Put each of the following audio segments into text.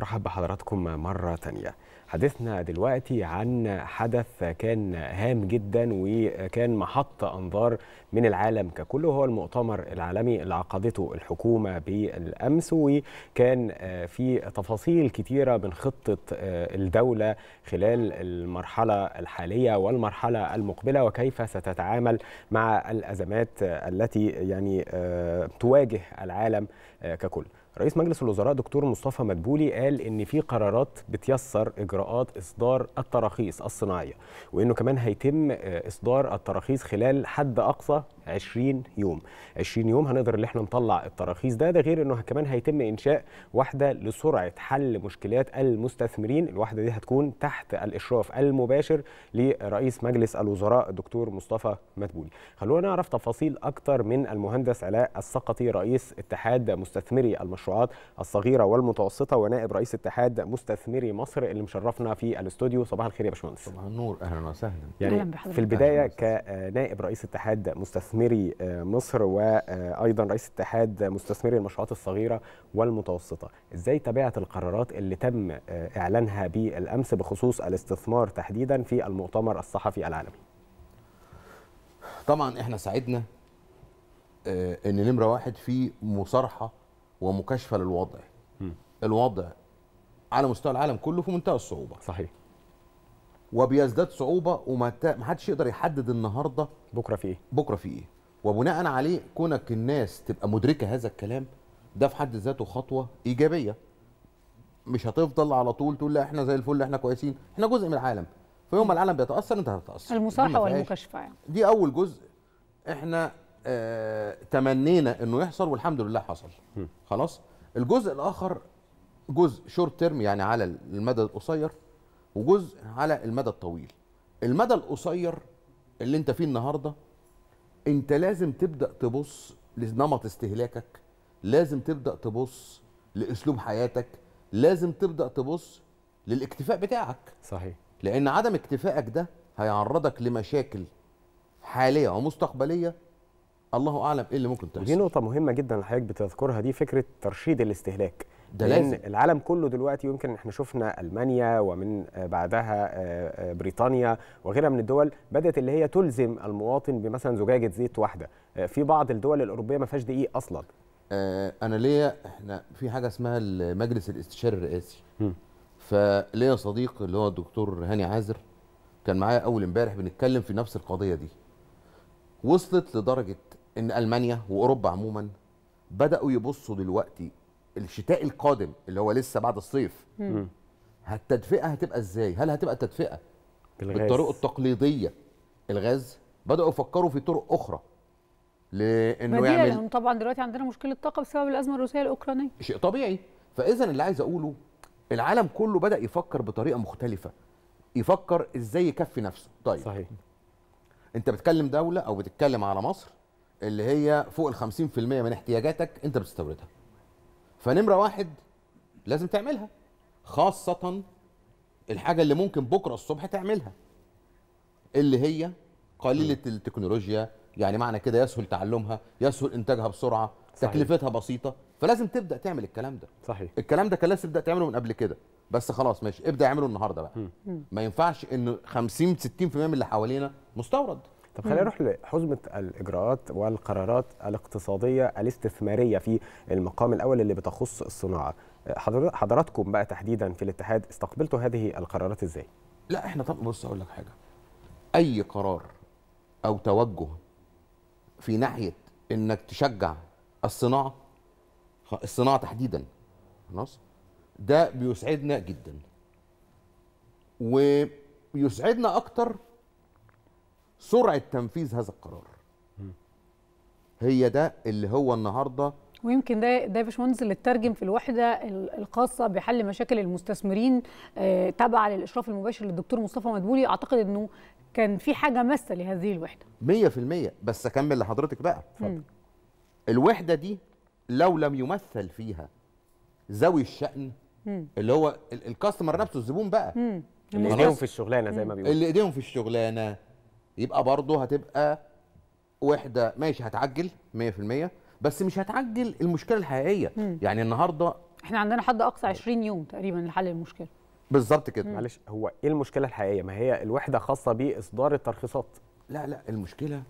رحب بحضراتكم مرة تانية حديثنا دلوقتي عن حدث كان هام جدا وكان محط أنظار من العالم ككل هو المؤتمر العالمي اللي عقدته الحكومة بالأمس وكان في تفاصيل كتيرة من خطة الدولة خلال المرحلة الحالية والمرحلة المقبلة وكيف ستتعامل مع الأزمات التي يعني آه، تواجه العالم آه، ككل رئيس مجلس الوزراء دكتور مصطفى مدبولي قال ان في قرارات بتيسر اجراءات اصدار التراخيص الصناعيه وانه كمان هيتم آه، اصدار التراخيص خلال حد اقصى 20 يوم 20 يوم هنقدر ان احنا نطلع التراخيص ده ده غير انه كمان هيتم انشاء واحده لسرعه حل مشكلات المستثمرين الواحده دي هتكون تحت الاشراف المباشر لرئيس مجلس الوزراء الدكتور مصطفى مدبولي خلونا نعرف تفاصيل اكتر من المهندس علاء السقطي رئيس اتحاد مستثمري المشروعات الصغيره والمتوسطه ونائب رئيس اتحاد مستثمري مصر اللي مشرفنا في الاستوديو صباح الخير يا باشمهندس صباح النور اهلا وسهلا يعني في البدايه كنائب رئيس اتحاد مستثمري مستثمري آه، مصر وايضا آه، رئيس اتحاد مستثمري المشروعات الصغيره والمتوسطه ازاي تابعت القرارات اللي تم آه، اعلانها بالامس بخصوص الاستثمار تحديدا في المؤتمر الصحفي العالمي طبعا احنا سعدنا ان نمره واحد في مصارحه ومكاشفه للوضع الوضع على مستوى العالم كله في منتهى الصعوبه صحيح وبيزداد صعوبه وما حدش يقدر يحدد النهارده بكره في ايه بكره في ايه وبناء عليه كونك الناس تبقى مدركه هذا الكلام ده في حد ذاته خطوه ايجابيه مش هتفضل على طول تقول لا احنا زي الفل احنا كويسين احنا جزء من العالم فيوم ما العالم بيتاثر انت هتتاثر المصاحه والمكشفه يعني دي اول جزء احنا اه تمنينا انه يحصل والحمد لله حصل خلاص الجزء الاخر جزء شورت تيرم يعني على المدى القصير وجزء على المدى الطويل المدى القصير اللي انت فيه النهارده انت لازم تبدا تبص لنمط استهلاكك لازم تبدا تبص لاسلوب حياتك لازم تبدا تبص للاكتفاء بتاعك صحيح لان عدم اكتفائك ده هيعرضك لمشاكل حاليه ومستقبليه الله اعلم ايه اللي ممكن تحصل دي نقطه مهمه جدا حضرتك بتذكرها دي فكره ترشيد الاستهلاك ده لان لازم. العالم كله دلوقتي يمكن احنا شفنا المانيا ومن آه، بعدها آه، آه، بريطانيا وغيرها من الدول بدات اللي هي تلزم المواطن بمثلا زجاجه زيت واحده في بعض الدول الاوروبيه ما فيهاش دقيق اصلا انا ليا احنا في حاجه اسمها المجلس الاستشاري الرئاسي فليا صديق اللي هو الدكتور هاني عازر كان معايا اول امبارح بنتكلم في نفس القضيه دي وصلت لدرجه ان المانيا واوروبا عموما بداوا يبصوا دلوقتي الشتاء القادم اللي هو لسه بعد الصيف مم. التدفئه هتبقى ازاي؟ هل هتبقى التدفئه بالغاز. بالطرق التقليديه الغاز؟ بداوا يفكروا في طرق اخرى لانه يعمل لهم طبعا دلوقتي عندنا مشكله طاقه بسبب الازمه الروسيه الاوكرانيه شيء طبيعي فاذا اللي عايز اقوله العالم كله بدا يفكر بطريقه مختلفه يفكر ازاي يكفي نفسه طيب صحيح انت بتكلم دوله او بتتكلم على مصر اللي هي فوق ال 50% من احتياجاتك انت بتستوردها فنمره واحد لازم تعملها خاصه الحاجه اللي ممكن بكره الصبح تعملها اللي هي قليله التكنولوجيا يعني معنى كده يسهل تعلمها يسهل انتاجها بسرعه صحيح. تكلفتها بسيطه فلازم تبدا تعمل الكلام ده صحيح الكلام ده كان لازم تبدا تعمله من قبل كده بس خلاص ماشي ابدا اعمله النهارده بقى م. ما ينفعش ان 50 60% من اللي حوالينا مستورد طب خلينا نروح لحزمه الاجراءات والقرارات الاقتصاديه الاستثماريه في المقام الاول اللي بتخص الصناعه حضراتكم بقى تحديدا في الاتحاد استقبلتوا هذه القرارات ازاي لا احنا طب بص اقول لك حاجه اي قرار او توجه في ناحيه انك تشجع الصناعه الصناعه تحديدا خلاص ده بيسعدنا جدا وبيسعدنا اكتر سرعه تنفيذ هذا القرار هي ده اللي هو النهارده ويمكن ده ده يا باشمهندس اللي اترجم في الوحده الخاصه بحل مشاكل المستثمرين آه، تابعه للاشراف المباشر للدكتور مصطفى مدبولي اعتقد انه كان في حاجه ماسه لهذه الوحده 100% بس اكمل لحضرتك بقى اتفضل الوحده دي لو لم يمثل فيها ذوي الشأن مم. اللي هو الكاستمر نفسه الزبون بقى مم. اللي ايديهم في الشغلانه زي ما بيقولوا اللي ايديهم في الشغلانه يبقى برضه هتبقى وحده ماشي هتعجل 100% بس مش هتعجل المشكله الحقيقيه مم. يعني النهارده احنا عندنا حد اقصى 20 يوم تقريبا لحل المشكله بالظبط كده معلش هو ايه المشكله الحقيقيه ما هي الوحده خاصه باصدار الترخيصات لا لا المشكله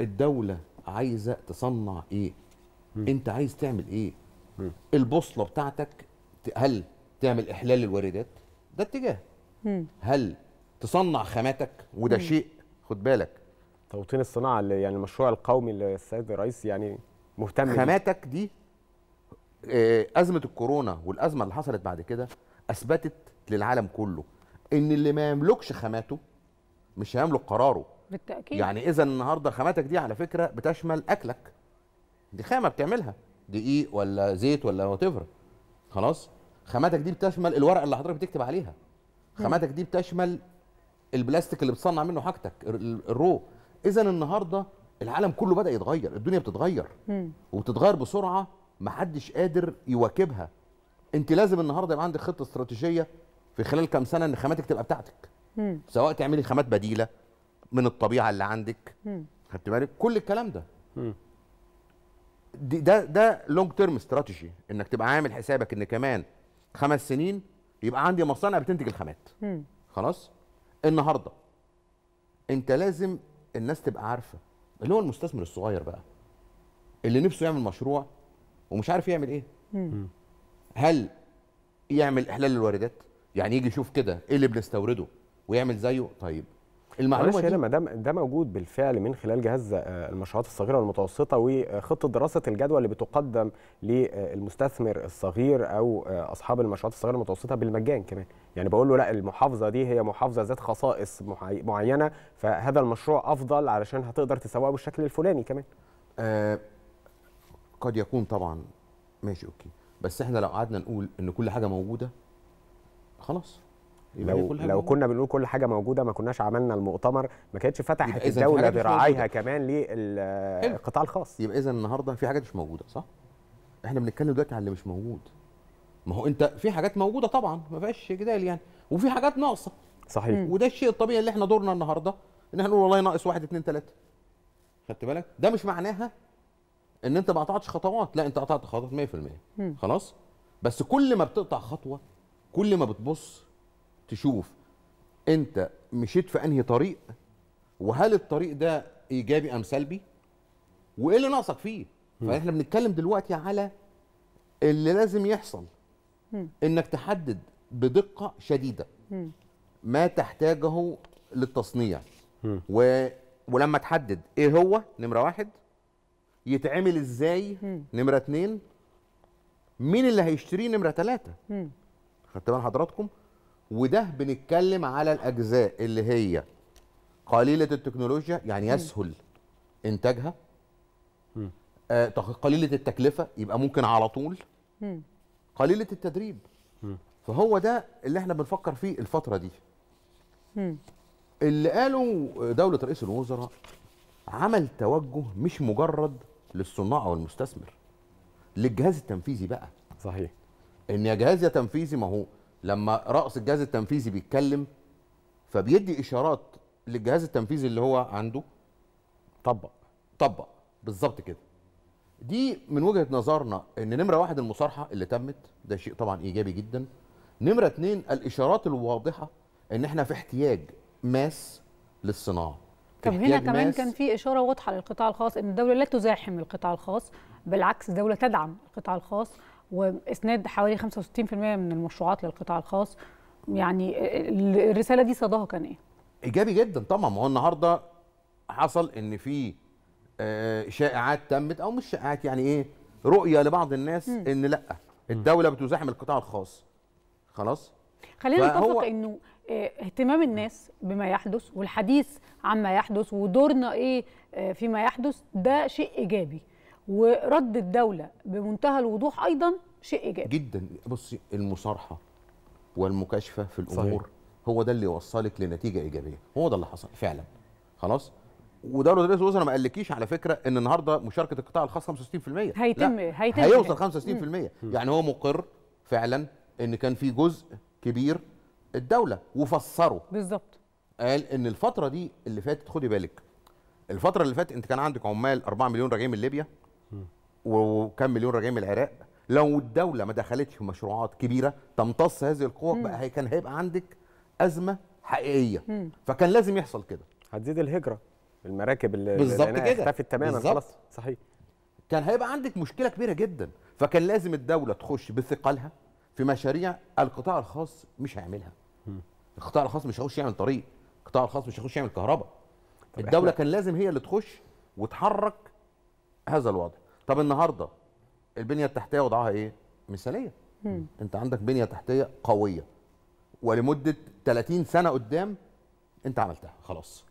الدوله عايزه تصنع ايه مم. انت عايز تعمل ايه مم. البوصله بتاعتك هل تعمل احلال الواردات ده اتجاه هل تصنع خاماتك وده شيء خد بالك توطين الصناعه اللي يعني المشروع القومي اللي السيد الرئيس يعني مهتم خاماتك دي آه، ازمه الكورونا والازمه اللي حصلت بعد كده اثبتت للعالم كله ان اللي ما يملكش خاماته مش هيملك قراره بالتاكيد يعني اذا النهارده خاماتك دي على فكره بتشمل اكلك دي خامه بتعملها دقيق ولا زيت ولا وات خلاص خاماتك دي بتشمل الورقه اللي حضرتك بتكتب عليها خاماتك دي بتشمل البلاستيك اللي بتصنع منه حاجتك الرو اذا النهارده العالم كله بدا يتغير الدنيا بتتغير وبتتغير بسرعه محدش قادر يواكبها انت لازم النهارده يبقى عندك خطه استراتيجيه في خلال كام سنه ان خاماتك تبقى بتاعتك مم. سواء تعملي خامات بديله من الطبيعه اللي عندك خدت بالك كل الكلام ده ده ده لونج تيرم استراتيجي انك تبقى عامل حسابك ان كمان خمس سنين يبقى عندي مصانع بتنتج الخامات خلاص النهارده انت لازم الناس تبقى عارفه اللي هو المستثمر الصغير بقى اللي نفسه يعمل مشروع ومش عارف يعمل ايه هل يعمل احلال للواردات يعني يجي يشوف كده ايه اللي بنستورده ويعمل زيه طيب المعلومه دي ما ده موجود بالفعل من خلال جهاز آه، المشروعات الصغيره والمتوسطه وخطه دراسه الجدوى اللي بتقدم للمستثمر الصغير او آه، اصحاب المشروعات الصغيره والمتوسطه بالمجان كمان يعني بقول له لا المحافظه دي هي محافظه ذات خصائص معينه فهذا المشروع افضل علشان هتقدر تسوقه بالشكل الفلاني كمان آه قد يكون طبعا ماشي اوكي بس احنا لو قعدنا نقول ان كل حاجه موجوده خلاص لو لو كنا بنقول كل حاجه موجوده ما كناش عملنا المؤتمر ما كانتش فتحت الدوله ذراعيها كمان للقطاع الخاص يبقى اذا النهارده في حاجات مش موجوده صح احنا بنتكلم دلوقتي على اللي مش موجود ما هو انت في حاجات موجوده طبعا ما فيهاش جدال يعني وفي حاجات ناقصه صحيح وده الشيء الطبيعي اللي احنا دورنا النهارده ان احنا نقول والله ناقص واحد اثنين ثلاثه خدت بالك ده مش معناها ان انت ما قطعتش خطوات لا انت قطعت خطوات 100% خلاص بس كل ما بتقطع خطوه كل ما بتبص تشوف انت مشيت في انهي طريق وهل الطريق ده ايجابي ام سلبي وايه اللي ناقصك فيه فاحنا بنتكلم دلوقتي على اللي لازم يحصل انك تحدد بدقه شديده ما تحتاجه للتصنيع و... ولما تحدد ايه هو نمره واحد يتعمل ازاي نمره اتنين مين اللي هيشتريه نمره تلاته خدت بال حضراتكم وده بنتكلم على الاجزاء اللي هي قليله التكنولوجيا يعني يسهل انتاجها آه قليله التكلفه يبقى ممكن على طول قليله التدريب م. فهو ده اللي احنا بنفكر فيه الفتره دي م. اللي قاله دوله رئيس الوزراء عمل توجه مش مجرد للصناع والمستثمر للجهاز التنفيذي بقى صحيح ان يا جهاز يا تنفيذي ما هو لما رأس الجهاز التنفيذي بيتكلم فبيدي اشارات للجهاز التنفيذي اللي هو عنده طبق طبق بالظبط كده دي من وجهه نظرنا ان نمره واحد المصارحه اللي تمت ده شيء طبعا ايجابي جدا نمره اتنين الاشارات الواضحه ان احنا في احتياج ماس للصناعه طب هنا كمان كان في اشاره واضحه للقطاع الخاص ان الدوله لا تزاحم القطاع الخاص بالعكس الدوله تدعم القطاع الخاص واسناد حوالي 65% من المشروعات للقطاع الخاص يعني الرساله دي صداها كان ايه؟ ايجابي جدا طبعا ما هو النهارده حصل ان في آه، شائعات تمت او مش شائعات يعني ايه رؤيه لبعض الناس م. ان لا الدوله بتزاحم القطاع الخاص خلاص خلينا نتفق انه آه، اهتمام الناس بما يحدث والحديث عما يحدث ودورنا ايه آه، فيما يحدث ده شيء ايجابي ورد الدوله بمنتهى الوضوح ايضا شيء ايجابي جدا بصي المصارحه والمكاشفه في الامور صحيح. هو ده اللي يوصلك لنتيجه ايجابيه هو ده اللي حصل فعلا خلاص ودوله رئيس الوزراء ما قالكيش على فكره ان النهارده مشاركه القطاع الخاص 65% هيتم هيتم هيوصل 65% مم. يعني هو مقر فعلا ان كان في جزء كبير الدوله وفسره بالظبط قال ان الفتره دي اللي فاتت خدي بالك الفتره اللي فاتت انت كان عندك عمال 4 مليون راجعين من ليبيا وكم مليون راجعين من العراق لو الدوله ما دخلتش في مشروعات كبيره تمتص هذه القوى بقى كان هيبقى عندك ازمه حقيقيه مم. فكان لازم يحصل كده هتزيد الهجره المراكب اللي بالظبط كده اختفت تماما خلاص صحيح كان هيبقى عندك مشكله كبيره جدا فكان لازم الدوله تخش بثقلها في مشاريع القطاع الخاص مش هيعملها القطاع الخاص مش هيخش يعمل طريق القطاع الخاص مش هيخش يعمل كهرباء الدوله كان لازم هي اللي تخش وتحرك هذا الوضع طب النهارده البنيه التحتيه وضعها ايه مثاليه مم. انت عندك بنيه تحتيه قويه ولمده 30 سنه قدام انت عملتها خلاص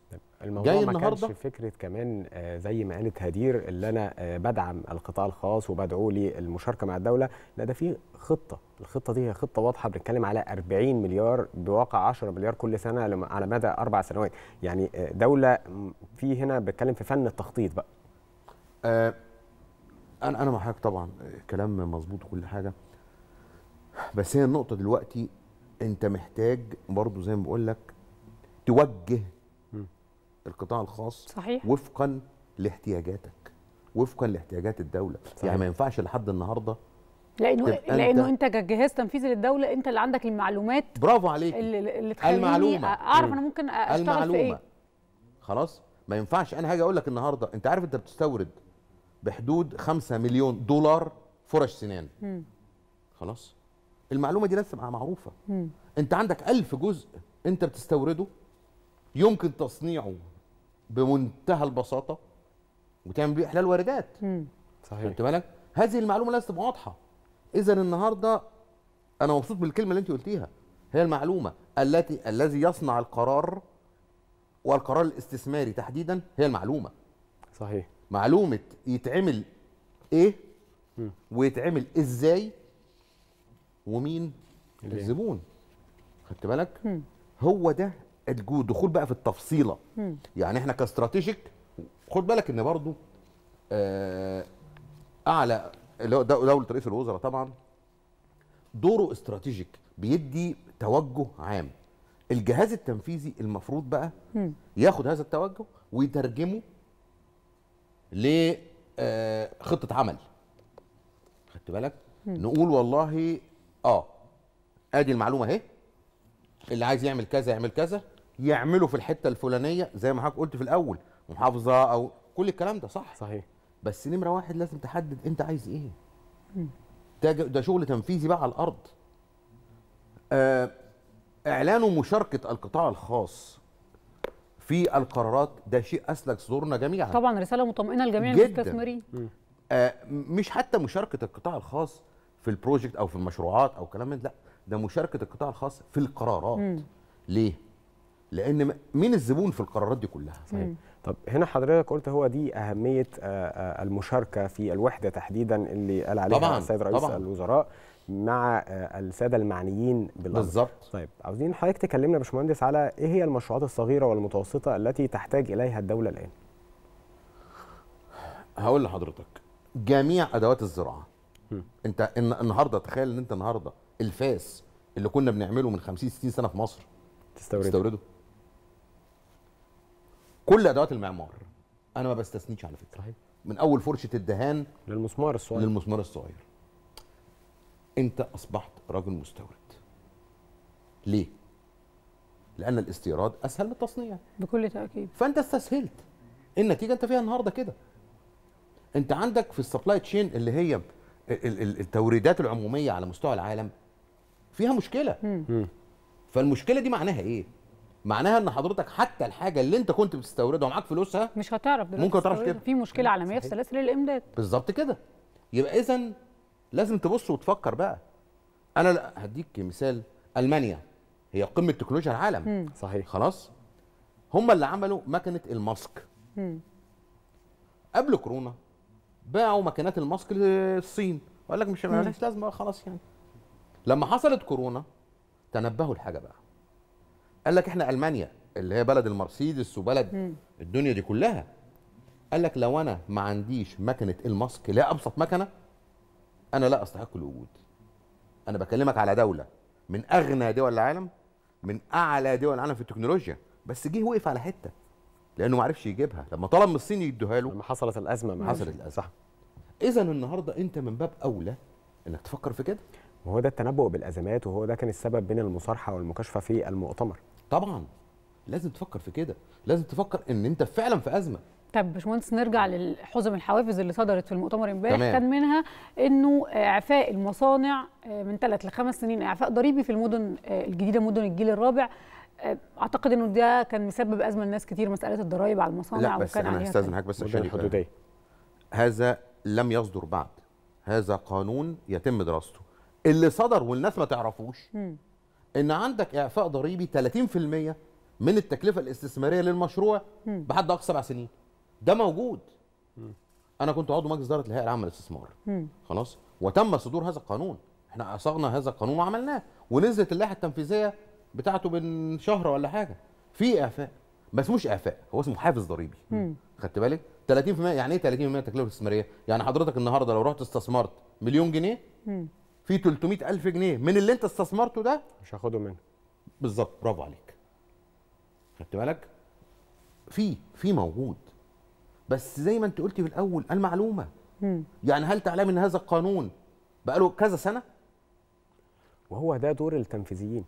الموضوع جاي ما النهارده كانش فكره كمان آه، زي ما قالت هدير اللي انا آه، بدعم القطاع الخاص وبدعو للمشاركه مع الدوله لا ده في خطه الخطه دي هي خطه واضحه بنتكلم على 40 مليار بواقع 10 مليار كل سنه على مدى اربع سنوات يعني آه، دوله في هنا بتكلم في فن التخطيط بقى أه انا انا مع حضرتك طبعا كلام مظبوط وكل حاجه بس هي النقطه دلوقتي انت محتاج برضو زي ما بقول لك توجه القطاع الخاص صحيح. وفقا لاحتياجاتك وفقا لاحتياجات الدوله صحيح. يعني ما ينفعش لحد النهارده لانه لانه انت كجهاز تنفيذي للدوله انت اللي عندك المعلومات برافو عليك اللي, تخليني المعلومه اعرف انا ممكن اشتغل المعلومة. في ايه خلاص ما ينفعش انا هاجي اقول لك النهارده انت عارف انت بتستورد بحدود 5 مليون دولار فرش سنان م. خلاص المعلومه دي لسه معروفه م. انت عندك ألف جزء انت بتستورده يمكن تصنيعه بمنتهى البساطه وتعمل بيه احلال واردات صحيح انت بالك هذه المعلومه لازم تبقى واضحه اذا النهارده انا مبسوط بالكلمه اللي انت قلتيها هي المعلومه التي الذي يصنع القرار والقرار الاستثماري تحديدا هي المعلومه صحيح معلومه يتعمل ايه ويتعمل ازاي ومين الزبون خدت بالك هو ده الدخول بقى في التفصيله يعني احنا كاستراتيجيك خد بالك ان برضو آه اعلى اللي هو دوله رئيس الوزراء طبعا دوره استراتيجيك بيدي توجه عام الجهاز التنفيذي المفروض بقى ياخد هذا التوجه ويترجمه لخطه آه، عمل خدت بالك نقول والله اه ادي المعلومه اهي اللي عايز يعمل كذا يعمل كذا يعملوا في الحته الفلانيه زي ما حضرتك قلت في الاول محافظه او كل الكلام ده صح صحيح بس نمره واحد لازم تحدد انت عايز ايه ده ده شغل تنفيذي بقى على الارض آه اعلان ومشاركه القطاع الخاص في القرارات ده شيء اسلك صدورنا جميعا طبعا رساله مطمئنه لجميع المستثمرين آه مش حتى مشاركه القطاع الخاص في البروجكت او في المشروعات او كلام لا ده مشاركه القطاع الخاص في القرارات مم. ليه لان مين الزبون في القرارات دي كلها صحيح. طب هنا حضرتك قلت هو دي اهميه آه، آه، المشاركه في الوحده تحديدا اللي قال عليها طبعًا. السيد رئيس طبعًا. الوزراء مع آه، الساده المعنيين بالظبط طيب عاوزين حضرتك تكلمنا يا باشمهندس على ايه هي المشروعات الصغيره والمتوسطه التي تحتاج اليها الدوله الان هقول لحضرتك جميع ادوات الزراعه م. انت النهارده تخيل ان انت النهارده الفاس اللي كنا بنعمله من 50 60 سنه في مصر تستورده, تستورده. كل ادوات المعمار انا ما بستثنيش على فكره صحيح. من اول فرشه الدهان للمسمار الصغير للمسمار الصغير انت اصبحت رجل مستورد ليه لان الاستيراد اسهل من التصنيع بكل تاكيد فانت استسهلت النتيجه انت فيها النهارده كده انت عندك في السبلاي تشين اللي هي التوريدات العموميه على مستوى العالم فيها مشكله مم. فالمشكله دي معناها ايه معناها ان حضرتك حتى الحاجه اللي انت كنت بتستوردها ومعاك فلوسها مش هتعرف دلوقتي ممكن تعرف كده في مشكله عالميه في سلاسل الامداد بالظبط كده يبقى اذا لازم تبص وتفكر بقى انا لا هديك مثال المانيا هي قمه تكنولوجيا العالم مم. صحيح خلاص هم اللي عملوا مكنه الماسك قبل كورونا باعوا مكنات الماسك للصين وقال لك مش مالهاش لازمه خلاص يعني لما حصلت كورونا تنبهوا الحاجه بقى قال لك احنا المانيا اللي هي بلد المرسيدس وبلد م. الدنيا دي كلها قال لك لو انا ما عنديش مكنه الماسك لا ابسط مكنه انا لا استحق الوجود انا بكلمك على دوله من اغنى دول العالم من اعلى دول العالم في التكنولوجيا بس جه وقف على حته لانه ما عرفش يجيبها لما طلب من الصين يدوها له لما حصلت الازمه معاه حصلت الازمه صح اذا النهارده انت من باب اولى انك تفكر في كده وهو ده التنبؤ بالازمات وهو ده كان السبب بين المصارحه والمكاشفه في المؤتمر طبعا لازم تفكر في كده لازم تفكر ان انت فعلا في ازمه طب باشمهندس نرجع لحزم الحوافز اللي صدرت في المؤتمر امبارح كان منها انه اعفاء المصانع آه، من ثلاث لخمس سنين اعفاء ضريبي في المدن آه، الجديده مدن الجيل الرابع آه، اعتقد انه ده كان مسبب ازمه لناس كتير مساله الضرايب على المصانع لا بس انا هستاذن حضرتك بس عشان الحدوديه هذا لم يصدر بعد هذا قانون يتم دراسته اللي صدر والناس ما تعرفوش م. ان عندك اعفاء ضريبي 30% من التكلفه الاستثماريه للمشروع بحد اقصى سبع سنين ده موجود م. انا كنت عضو مجلس اداره الهيئه العامه للاستثمار خلاص وتم صدور هذا القانون احنا اصغنا هذا القانون وعملناه ونزلت اللائحه التنفيذيه بتاعته من شهر ولا حاجه في اعفاء ما اسموش اعفاء هو اسمه حافز ضريبي خدت بالك 30% يعني ايه 30% تكلفه استثماريه يعني حضرتك النهارده لو رحت استثمرت مليون جنيه في 300000 جنيه من اللي انت استثمرته ده مش هاخده منه بالظبط برافو عليك خدت بالك في في موجود بس زي ما انت قلتي في الاول المعلومه م. يعني هل تعلم ان هذا القانون بقاله كذا سنه وهو ده دور التنفيذيين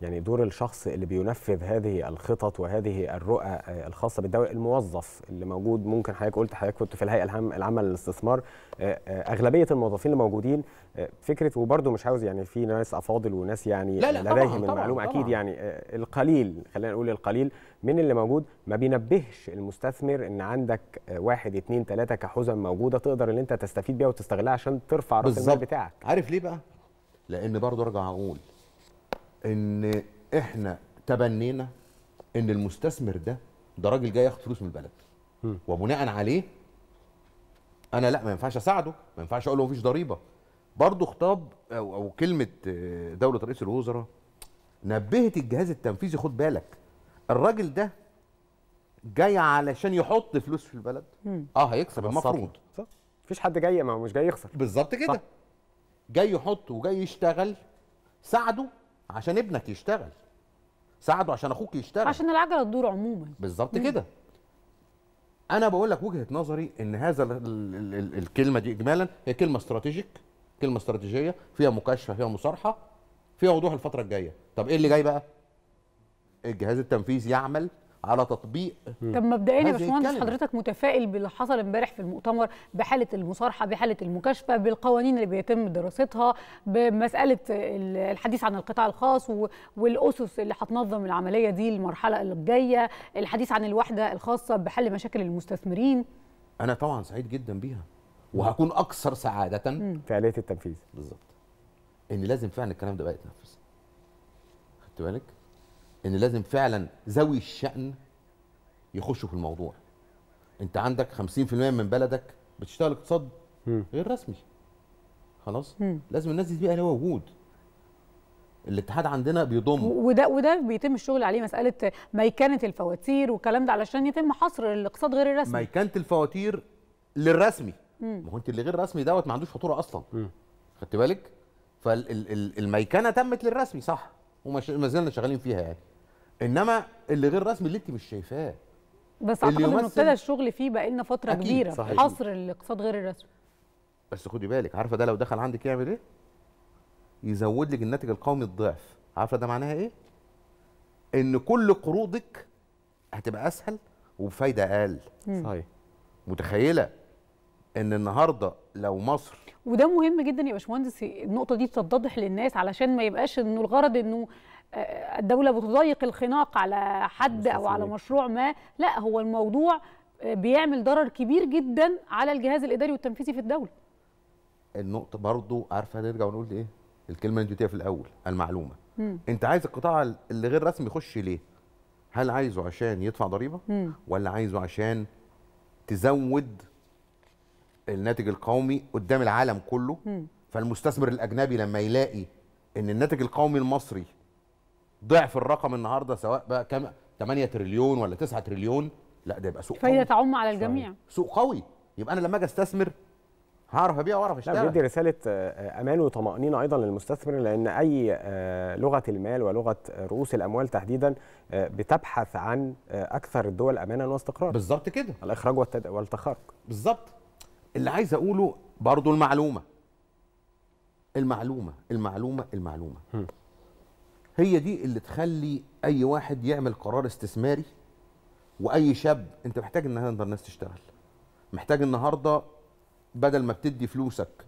يعني دور الشخص اللي بينفذ هذه الخطط وهذه الرؤى آه، الخاصه بالدوله الموظف اللي موجود ممكن حضرتك قلت حضرتك كنت في الهيئه العامه للاستثمار آه، آه، اغلبيه الموظفين اللي موجودين فكره وبرضه مش عاوز يعني في ناس افاضل وناس يعني لا لا لديهم المعلومه اكيد يعني القليل خلينا نقول القليل من اللي موجود ما بينبهش المستثمر ان عندك واحد اتنين تلاته كحزم موجوده تقدر ان انت تستفيد بيها وتستغلها عشان ترفع راس المال بتاعك عارف ليه بقى؟ لان برضه ارجع اقول ان احنا تبنينا ان المستثمر ده ده راجل جاي ياخد فلوس من البلد وبناء عليه انا لا ما ينفعش اساعده ما ينفعش اقول له مفيش ضريبه برضه خطاب او او كلمه آه، دوله رئيس الوزراء نبهت الجهاز التنفيذي خد بالك الراجل ده جاي علشان يحط فلوس في البلد اه هيكسب المفروض صح مفيش حد جاي ما هو مش جاي يخسر بالظبط كده جاي يحط وجاي يشتغل ساعده عشان ابنك يشتغل ساعده عشان اخوك يشتغل عشان العجله تدور عموما بالظبط كده انا بقول لك وجهه نظري ان هذا الـ الـ الـ الكلمه دي اجمالا هي كلمه استراتيجيك كلمه استراتيجيه فيها مكاشفه فيها مصارحه فيها وضوح الفتره الجايه طب ايه اللي جاي بقى الجهاز التنفيذي يعمل على تطبيق طب مبدئيا يا باشمهندس حضرتك متفائل باللي حصل امبارح في المؤتمر بحاله المصارحه بحاله المكاشفه بالقوانين اللي بيتم دراستها بمساله الحديث عن القطاع الخاص والاسس اللي هتنظم العمليه دي المرحله الجايه الحديث عن الوحده الخاصه بحل مشاكل المستثمرين انا طبعا سعيد جدا بيها وهكون اكثر سعاده في عمليه التنفيذ بالظبط ان لازم فعلا الكلام ده بقى يتنفذ خدت بالك ان لازم فعلا ذوي الشأن يخشوا في الموضوع انت عندك 50% من بلدك بتشتغل اقتصاد غير رسمي خلاص مم. لازم الناس دي تبقى لها وجود الاتحاد عندنا بيضم وده وده بيتم الشغل عليه مساله ميكنه الفواتير والكلام ده علشان يتم حصر الاقتصاد غير الرسمي ميكنه الفواتير للرسمي ما هو انت اللي غير رسمي دوت ما عندوش فاتوره اصلا خدت بالك فالميكنه تمت للرسمي صح وما زلنا شغالين فيها يعني انما اللي غير رسمي اللي انت مش شايفاه بس اعتقد انه ابتدى الشغل فيه بقى لنا فتره أكيد كبيره صحيح. حصر الاقتصاد غير الرسمي بس خدي بالك عارفه ده لو دخل عندك يعمل ايه يزود لك الناتج القومي الضعف عارفه ده معناها ايه ان كل قروضك هتبقى اسهل وبفايده اقل صحيح متخيله ان النهارده لو مصر وده مهم جدا يا باشمهندس النقطه دي تتضح للناس علشان ما يبقاش انه الغرض انه الدولة بتضيق الخناق على حد أو على مشروع ما لا هو الموضوع بيعمل ضرر كبير جدا على الجهاز الإداري والتنفيذي في الدولة النقطة برضو عارفة نرجع ونقول إيه الكلمة اللي في الأول المعلومة مم. أنت عايز القطاع اللي غير رسمي يخش ليه هل عايزه عشان يدفع ضريبة مم. ولا عايزه عشان تزود الناتج القومي قدام العالم كله مم. فالمستثمر الأجنبي لما يلاقي ان الناتج القومي المصري ضعف الرقم النهارده سواء بقى كام 8 تريليون ولا 9 تريليون لا ده يبقى سوق قوي فايده تعم على الجميع سوق قوي يبقى انا لما اجي استثمر هعرف ابيع واعرف اشتغل لا بدي رساله آه، آه، امان وطمانينه ايضا للمستثمر لان اي آه، لغه المال ولغه رؤوس الاموال تحديدا بتبحث عن اكثر الدول امانا واستقرارا بالظبط كده الاخراج والتخارج بالظبط اللي عايز اقوله برضو المعلومه المعلومه المعلومه المعلومه هي دي اللي تخلي اي واحد يعمل قرار استثماري واي شاب انت محتاج النهارده الناس تشتغل محتاج النهارده بدل ما بتدي فلوسك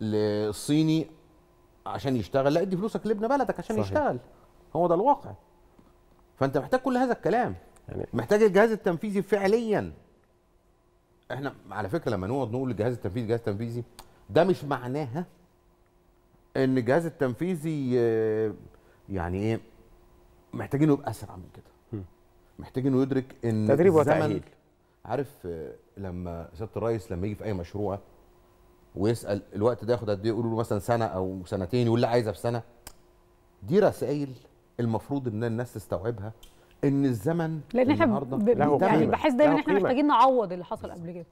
للصيني عشان يشتغل لا ادي فلوسك لابن بلدك عشان صحيح. يشتغل هو ده الواقع فانت محتاج كل هذا الكلام يعني محتاج الجهاز التنفيذي فعليا احنا على فكره لما نقعد نقول الجهاز التنفيذي الجهاز التنفيذي ده مش معناها ان الجهاز التنفيذي آه، يعني ايه محتاجينه يبقى اسرع من كده محتاجينه يدرك ان تدريب وتاهيل عارف لما سياده الرئيس لما يجي في اي مشروع ويسال الوقت ده ياخد قد ايه يقولوا له مثلا سنه او سنتين يقول لا عايزها في سنه دي رسائل المفروض ان الناس تستوعبها ان الزمن لان احنا يعني بحس دايما احنا محتاجين نعوض اللي حصل قبل كده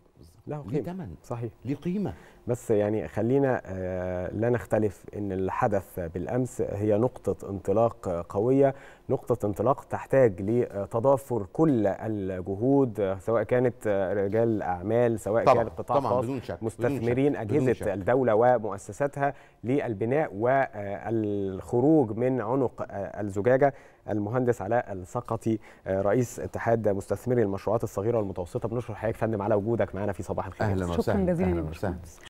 له قيمه ليه تمن صحيح ليه قيمه بس يعني خلينا آه، لا نختلف ان اللي حدث بالامس هي نقطه انطلاق قويه نقطه انطلاق تحتاج لتضافر كل الجهود سواء كانت رجال اعمال سواء طبعًا كان قطاع طبعًا خاص بدون شك مستثمرين بدون شك اجهزه بدون شك الدوله ومؤسساتها للبناء والخروج من عنق آه، الزجاجه المهندس علاء السقطي آه، رئيس اتحاد مستثمري المشروعات الصغيره والمتوسطه بنشكر حضرتك فندم على وجودك معنا في صباح الخير اهلا وسهلا شكرا جزيلا